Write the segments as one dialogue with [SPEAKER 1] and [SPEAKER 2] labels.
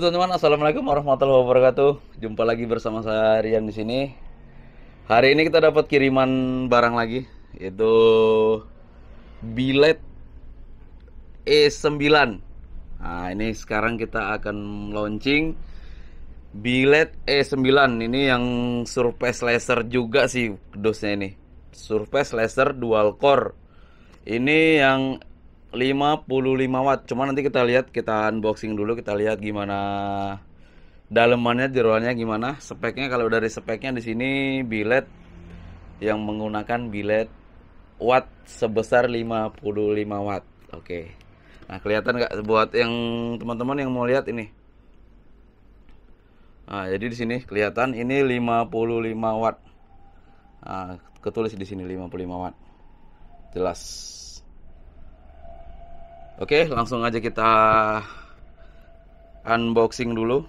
[SPEAKER 1] teman-teman, assalamualaikum warahmatullahi wabarakatuh. Jumpa lagi bersama saya Rian di sini. Hari ini kita dapat kiriman barang lagi, yaitu bilet E9. Nah, ini sekarang kita akan launching bilet E9. Ini yang surface laser juga sih dosnya ini. Surface laser dual core. Ini yang 55 watt Cuma nanti kita lihat kita unboxing dulu kita lihat gimana dalemannya jeroannya gimana speknya kalau dari speknya di sini bilet yang menggunakan bilet watt sebesar 55 watt oke okay. nah kelihatan nggak buat yang teman-teman yang mau lihat ini nah, jadi di sini kelihatan ini 55 watt nah, ketulis di sini 55 watt jelas Oke, langsung aja kita unboxing dulu.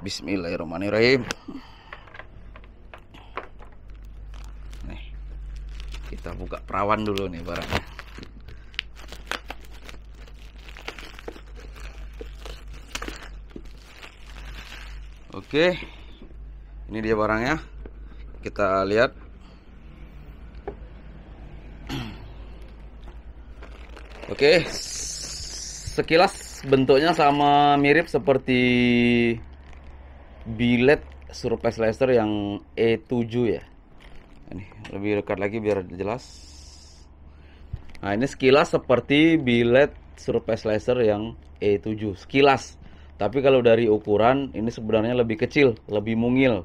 [SPEAKER 1] Bismillahirrahmanirrahim. Nih. Kita buka perawan dulu nih barangnya. Oke, ini dia barangnya. Kita lihat. Oke, sekilas bentuknya sama mirip seperti bilet surface laser yang E7 ya. Ini lebih dekat lagi biar jelas. Nah, ini sekilas seperti bilet surface laser yang E7. Sekilas tapi kalau dari ukuran ini sebenarnya lebih kecil, lebih mungil.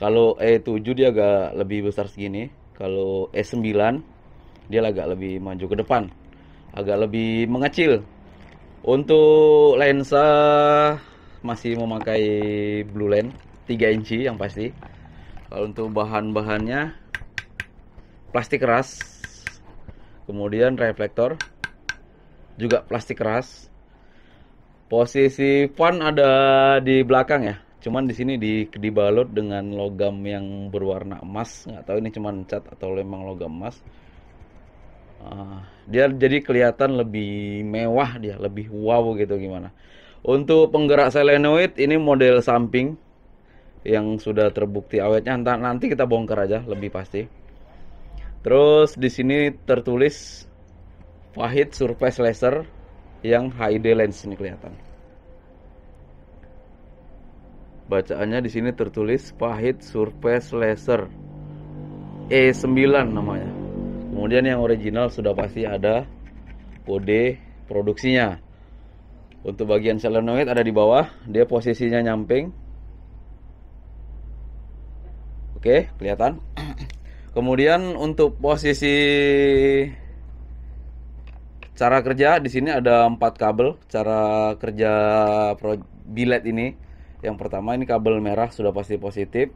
[SPEAKER 1] Kalau E7 dia agak lebih besar segini, kalau E9 dia agak lebih maju ke depan, agak lebih mengecil. Untuk lensa masih memakai blue lens 3 inci yang pasti. Kalau untuk bahan-bahannya plastik keras, kemudian reflektor juga plastik keras, Posisi fan ada di belakang ya. Cuman di sini di dibalut dengan logam yang berwarna emas. Nggak tahu ini cuman cat atau memang logam emas. Uh, dia jadi kelihatan lebih mewah dia, lebih wow gitu gimana. Untuk penggerak solenoid ini model samping yang sudah terbukti awetnya nanti kita bongkar aja lebih pasti. Terus di sini tertulis Fahid Surface Laser yang HID lens ini kelihatan. Bacaannya di sini tertulis Pahit Surface Laser E9 namanya. Kemudian yang original sudah pasti ada kode produksinya. Untuk bagian selenoid ada di bawah, dia posisinya nyamping. Oke, kelihatan. Kemudian untuk posisi Cara kerja di sini ada empat kabel. Cara kerja pro bilet ini, yang pertama ini kabel merah sudah pasti positif,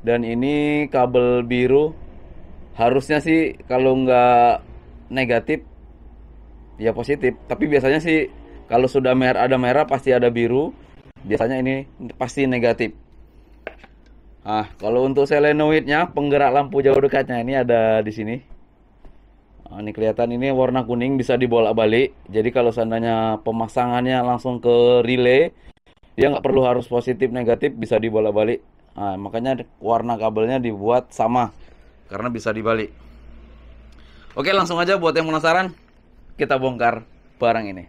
[SPEAKER 1] dan ini kabel biru harusnya sih kalau nggak negatif ya positif. Tapi biasanya sih kalau sudah merah ada merah pasti ada biru. Biasanya ini pasti negatif. Ah, kalau untuk selenoidnya penggerak lampu jauh dekatnya ini ada di sini. Nah, ini kelihatan ini warna kuning bisa dibolak-balik. Jadi kalau seandainya pemasangannya langsung ke relay, dia nggak perlu harus positif negatif bisa dibolak-balik. Nah, makanya warna kabelnya dibuat sama karena bisa dibalik. Oke, langsung aja buat yang penasaran, kita bongkar barang ini.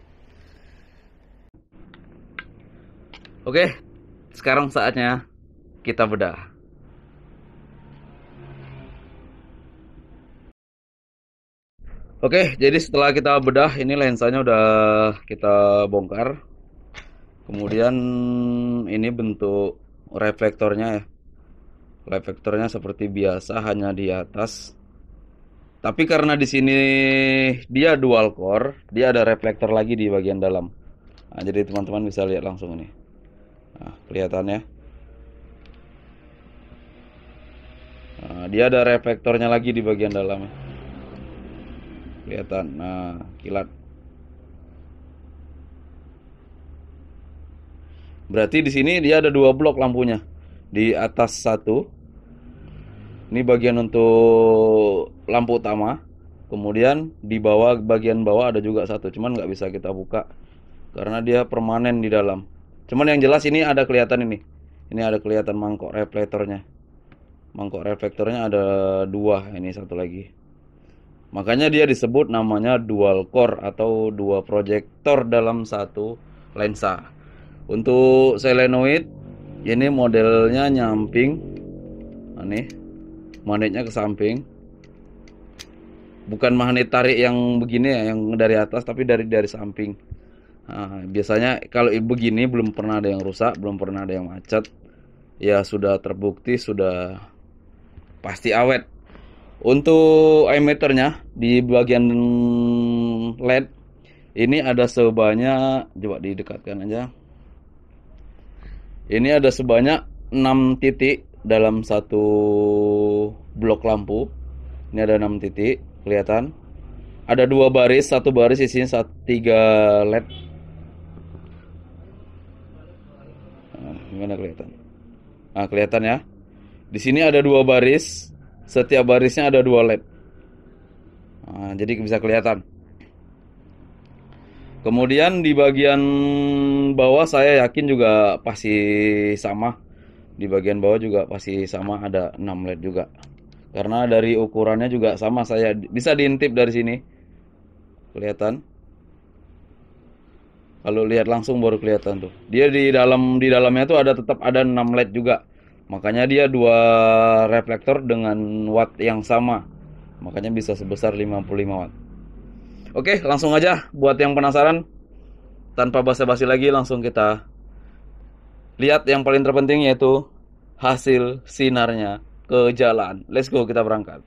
[SPEAKER 1] Oke, sekarang saatnya kita bedah. Oke, jadi setelah kita bedah ini lensanya udah kita bongkar. Kemudian ini bentuk reflektornya ya. Reflektornya seperti biasa hanya di atas. Tapi karena di sini dia dual core, dia ada reflektor lagi di bagian dalam. Nah, jadi teman-teman bisa lihat langsung ini. Nah, kelihatannya. Nah, dia ada reflektornya lagi di bagian dalam. Ya kelihatan nah kilat berarti di sini dia ada dua blok lampunya di atas satu ini bagian untuk lampu utama kemudian di bawah bagian bawah ada juga satu cuman nggak bisa kita buka karena dia permanen di dalam cuman yang jelas ini ada kelihatan ini ini ada kelihatan mangkok reflektornya mangkok reflektornya ada dua ini satu lagi Makanya dia disebut namanya dual core atau dua proyektor dalam satu lensa. Untuk selenoid ini modelnya nyamping. Nah, nih, magnetnya ke samping. Bukan magnet tarik yang begini ya, yang dari atas tapi dari dari samping. Nah, biasanya kalau begini belum pernah ada yang rusak, belum pernah ada yang macet. Ya sudah terbukti sudah pasti awet untuk emitternya di bagian LED ini ada sebanyak coba didekatkan aja. Ini ada sebanyak 6 titik dalam satu blok lampu. Ini ada 6 titik kelihatan. Ada dua baris, satu baris isinya satu, tiga LED. Nah, gimana kelihatan? Nah, kelihatan ya. Di sini ada dua baris, setiap barisnya ada dua led, Nah, jadi bisa kelihatan. Kemudian di bagian bawah saya yakin juga pasti sama. Di bagian bawah juga pasti sama ada 6 LED juga. Karena dari ukurannya juga sama saya bisa diintip dari sini. Kelihatan. Kalau lihat langsung baru kelihatan tuh. Dia di dalam di dalamnya tuh ada tetap ada 6 LED juga. Makanya dia dua reflektor dengan watt yang sama. Makanya bisa sebesar 55 watt. Oke, langsung aja buat yang penasaran tanpa basa-basi lagi langsung kita lihat yang paling terpenting yaitu hasil sinarnya ke jalan. Let's go kita berangkat.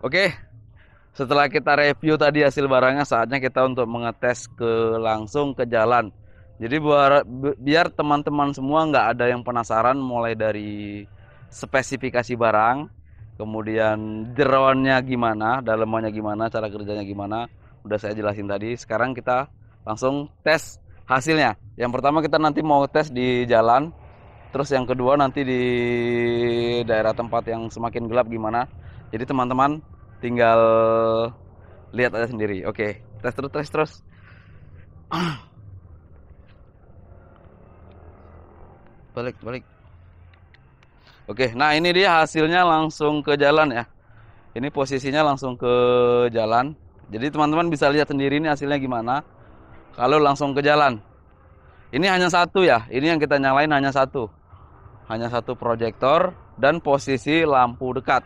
[SPEAKER 1] Oke, setelah kita review tadi hasil barangnya saatnya kita untuk mengetes ke langsung ke jalan jadi biar biar teman-teman semua nggak ada yang penasaran mulai dari spesifikasi barang, kemudian jeroannya gimana, dalamannya gimana, cara kerjanya gimana, udah saya jelasin tadi. Sekarang kita langsung tes hasilnya. Yang pertama kita nanti mau tes di jalan, terus yang kedua nanti di daerah tempat yang semakin gelap gimana. Jadi teman-teman tinggal lihat aja sendiri. Oke, tes terus, tes terus. balik balik oke nah ini dia hasilnya langsung ke jalan ya ini posisinya langsung ke jalan jadi teman-teman bisa lihat sendiri ini hasilnya gimana kalau langsung ke jalan ini hanya satu ya ini yang kita nyalain hanya satu hanya satu proyektor dan posisi lampu dekat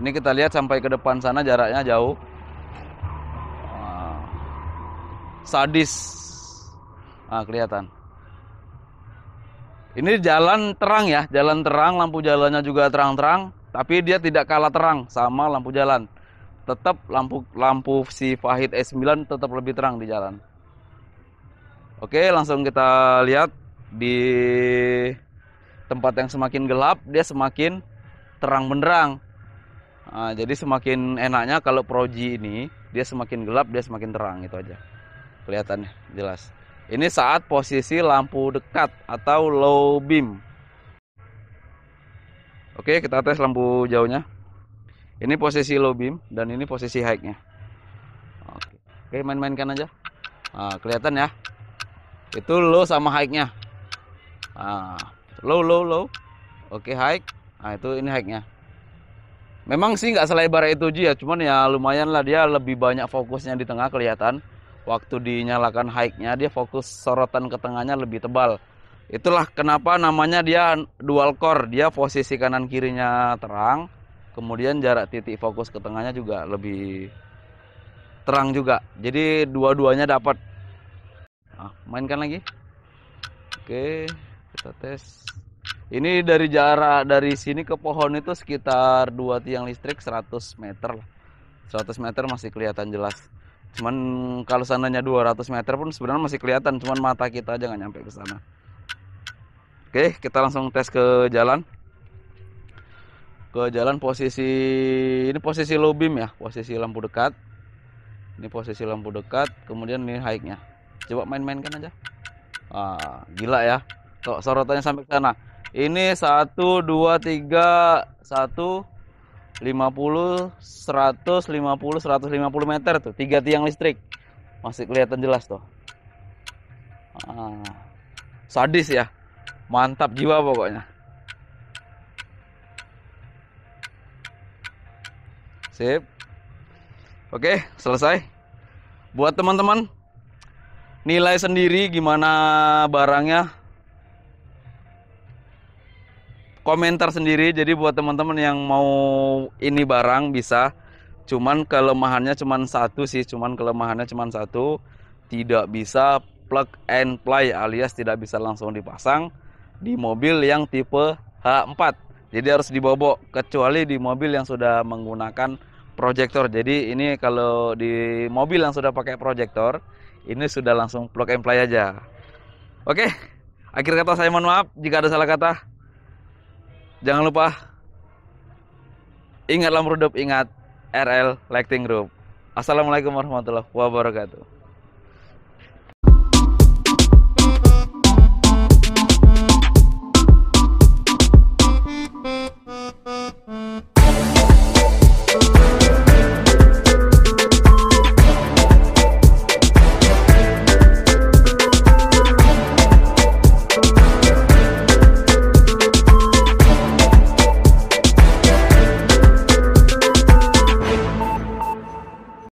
[SPEAKER 1] ini kita lihat sampai ke depan sana jaraknya jauh ah, sadis nah kelihatan ini jalan terang ya, jalan terang, lampu jalannya juga terang-terang, tapi dia tidak kalah terang sama lampu jalan. Tetap lampu lampu si Fahid S9 tetap lebih terang di jalan. Oke, langsung kita lihat di tempat yang semakin gelap dia semakin terang benderang. Nah, jadi semakin enaknya kalau proji ini dia semakin gelap dia semakin terang itu aja kelihatannya jelas. Ini saat posisi lampu dekat atau low beam. Oke, kita tes lampu jauhnya. Ini posisi low beam dan ini posisi high-nya. Oke, main-mainkan aja. Nah, kelihatan ya. Itu low sama high-nya. Nah, low, low, low. Oke, high. Nah, itu ini high-nya. Memang sih nggak selebar itu Ji ya, cuman ya lumayan lah dia lebih banyak fokusnya di tengah kelihatan waktu dinyalakan high-nya dia fokus sorotan ke tengahnya lebih tebal. Itulah kenapa namanya dia dual core. Dia posisi kanan kirinya terang, kemudian jarak titik fokus ke tengahnya juga lebih terang juga. Jadi dua-duanya dapat. Nah, mainkan lagi. Oke, kita tes. Ini dari jarak dari sini ke pohon itu sekitar dua tiang listrik 100 meter lah. 100 meter masih kelihatan jelas cuman kalau sananya 200 meter pun sebenarnya masih kelihatan cuman mata kita jangan nggak nyampe ke sana oke kita langsung tes ke jalan ke jalan posisi ini posisi low beam ya posisi lampu dekat ini posisi lampu dekat kemudian ini high-nya coba main-mainkan aja ah, gila ya tuh sorotannya sampai ke sana ini satu dua tiga satu 50, 150, 150 meter tuh, tiga tiang listrik. Masih kelihatan jelas tuh. Ah, sadis ya. Mantap jiwa pokoknya. Sip. Oke, selesai. Buat teman-teman, nilai sendiri gimana barangnya komentar sendiri jadi buat teman-teman yang mau ini barang bisa cuman kelemahannya cuman satu sih cuman kelemahannya cuman satu tidak bisa plug and play alias tidak bisa langsung dipasang di mobil yang tipe H4 jadi harus dibobok kecuali di mobil yang sudah menggunakan proyektor jadi ini kalau di mobil yang sudah pakai proyektor ini sudah langsung plug and play aja oke akhir kata saya mohon maaf jika ada salah kata Jangan lupa ingat lamrudup ingat RL Lighting Group. Assalamualaikum warahmatullahi wabarakatuh.